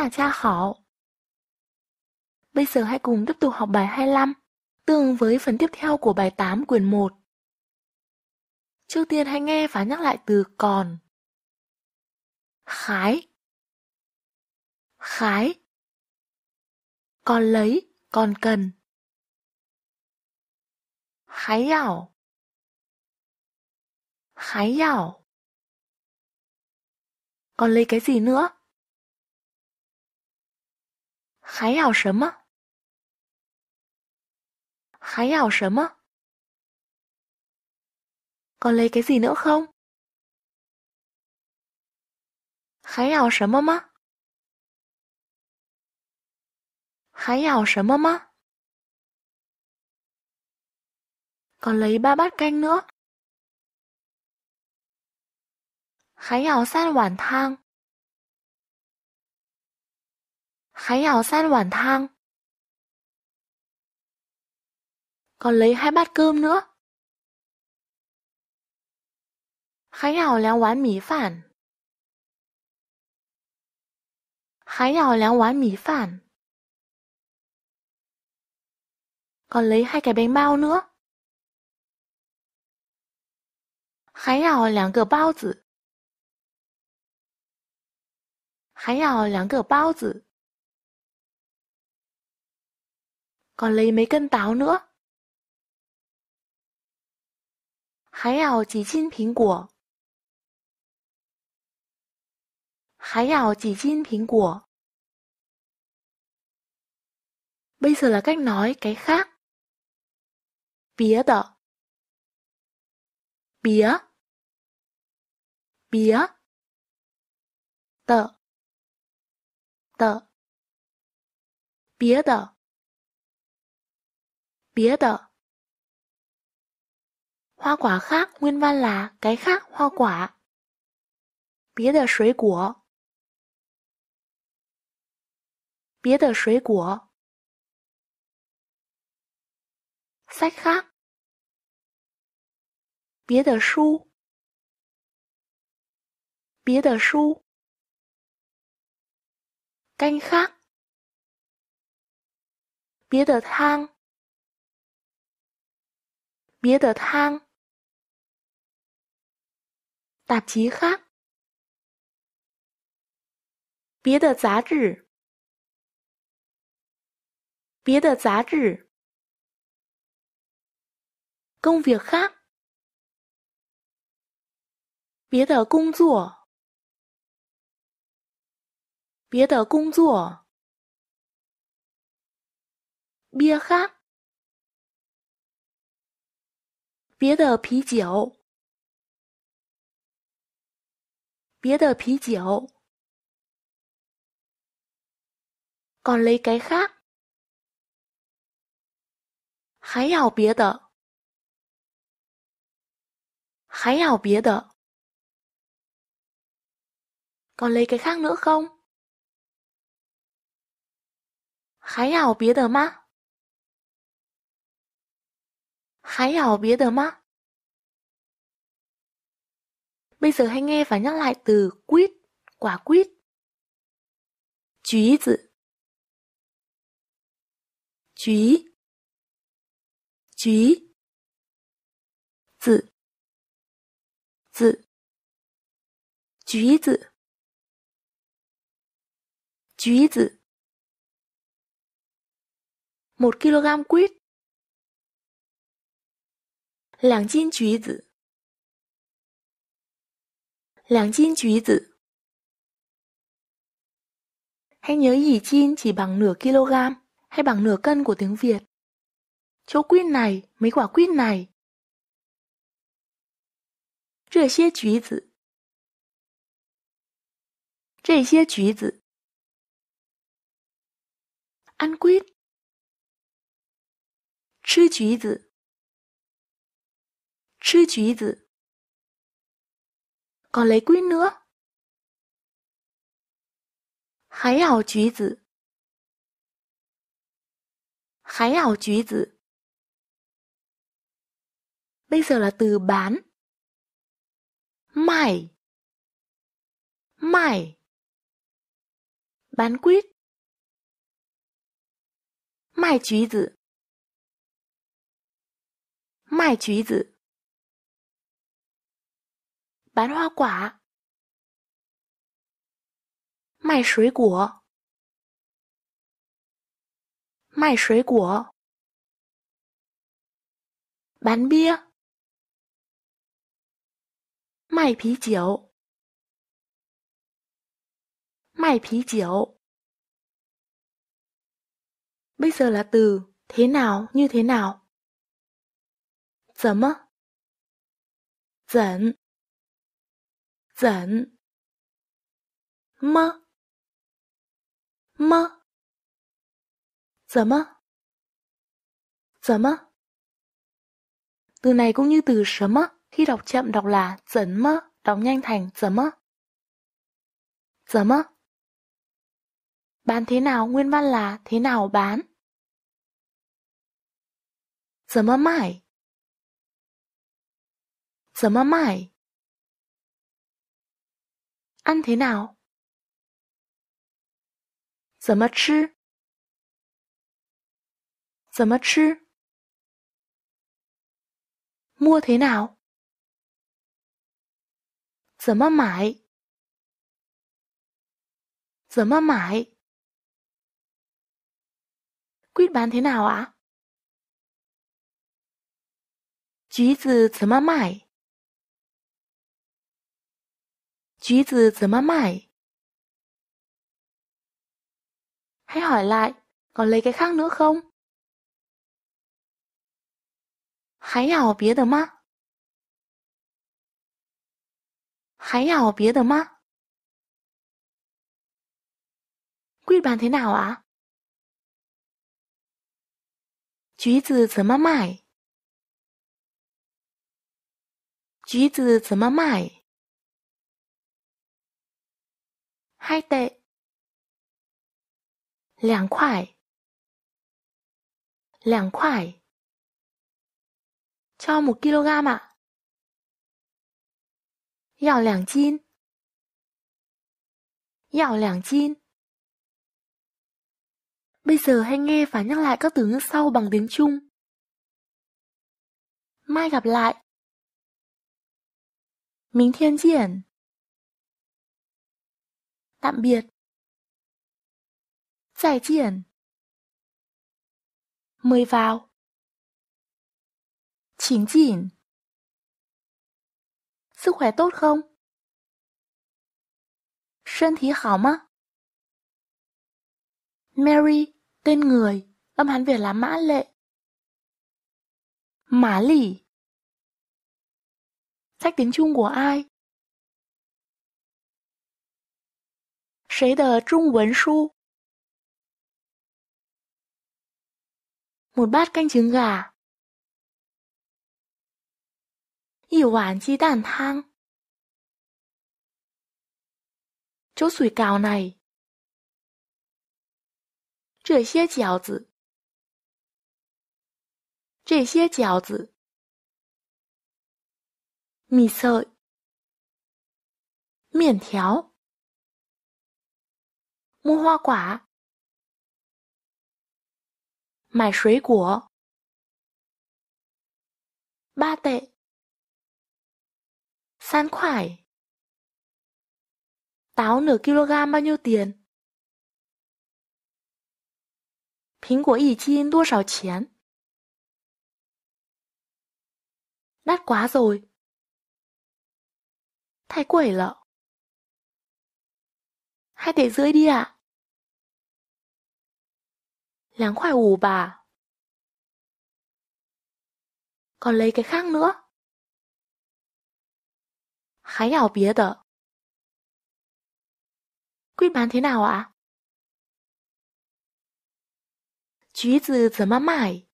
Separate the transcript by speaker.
Speaker 1: 大家好。Bây giờ hãy cùng tiếp tục học bài 25, tương với phần tiếp theo của bài 8 quyển 1. Trước tiên hãy nghe và nhắc lại từ còn. Khái Khái Còn lấy, còn cần. Khái ảo Khái ảo Còn lấy cái gì nữa? 还要什么？还要什么？Còn lấy cái gì nữa không? Hãy yào sớm má? Hãy yào sớm má? Còn lấy ba bát canh nữa. Hãy yào san hoàn thang. Khánh áo sát hoàn thang. Còn lấy hai bát cơm nữa. Còn lấy hai cái bánh bao nữa. còn lấy mấy cân táo nữa. Hái ảo chỉ chín chín 苹果。Hái ảo chỉ chín chín 苹果. Bây giờ là cách nói cái khác. Bía đợ. Bía. Bía. Tợ. Tợ. Bía đợ. 别的花果，哈温原啦，该哈花果。别的水果，别的水果。塞哈，别的书，别的书。干哈，别的汤。别的汤，杂哈，别的杂志，别的杂志，工作，别的工作，别的工作，别的别的啤酒，别的啤酒，搞另一 cái 其他，还有别的，还有别的，还搞其他再没有不，还有别的吗？还有别的吗？Bây giờ hãy nghe và nhắc lại từ quýt, quả quýt. Chúy dự. Chúy. Chúy. Dự. Dự. Chúy dự. Chúy dự. Một kg quýt. 两斤橘子，两斤橘子. Hãy nhớ gì chín chỉ bằng nửa kg hay bằng nửa cân của tiếng Việt. Chỗ quýt này, mấy quả quýt này. quýt 这些橘子，这些橘子。ăn quýt，吃橘子。吃橘子，còn lấy quýt nữa. Hái ảo quý tử. Hái ảo quý tử. Bây giờ là từ bán. Mải. Mải. Bán quýt. Mải quý tử. Mải quý tử bán hoa quả. Mài sủi của. Mài sủi của. Bán bia. Mài pí chiếu. Mài pí chiếu. Bây giờ là từ thế nào như thế nào. Zấm á. 怎么么怎么怎么？Từ này cũng như từ sớm khi đọc chậm đọc là dẫn mơ, đọc nhanh thành giấm mơ. Giấm mơ. Bán thế nào nguyên văn là thế nào bán. Giấm mơ mãi. Giấm mơ mãi. 安缇娜，怎么吃？怎么吃？买缇娜，怎么买？怎么买？贵版缇娜啊？橘子怎么卖？橘子怎么卖？还 hỏi lại còn lấy cái khác nữa không？还要别的吗？还要别的吗？Quý bạn thế nào á？橘子怎么卖？橘子怎么卖？hai tệ. Lẻng khoải Lẻng khoải Cho một kg ạ. À. Yào lẻng chín Yào lẻng chín Bây giờ hãy nghe và nhắc lại các từ ngữ sau bằng tiếng Trung. Mai gặp lại. 明天见. Tạm biệt. Giải triển. Mời vào. Chính chỉnh. Sức khỏe tốt không? Sân thí hảo mà. Mary, tên người, âm hán Việt là Mã Lệ. Mã Lỷ Sách tiếng Trung của ai? 谁的中文书？一锅干蒸蛤，一碗鸡蛋汤，粥水饺 này，这些饺子，这些饺子，米 ợi，面条。mua hoa quả. Mài suối của. Ba tệ. San khoải. Táo nửa kg bao nhiêu tiền? 苹果一斤多少钱？Đắt quá rồi. Thay quẩy lợ. Hai tỷ rưỡi đi ạ. À? Láng ủ bà. Còn lấy cái khác nữa. Hái ảo bía tờ. Quy bán thế nào ạ? À? Chú ý từ giờ mãi mãi.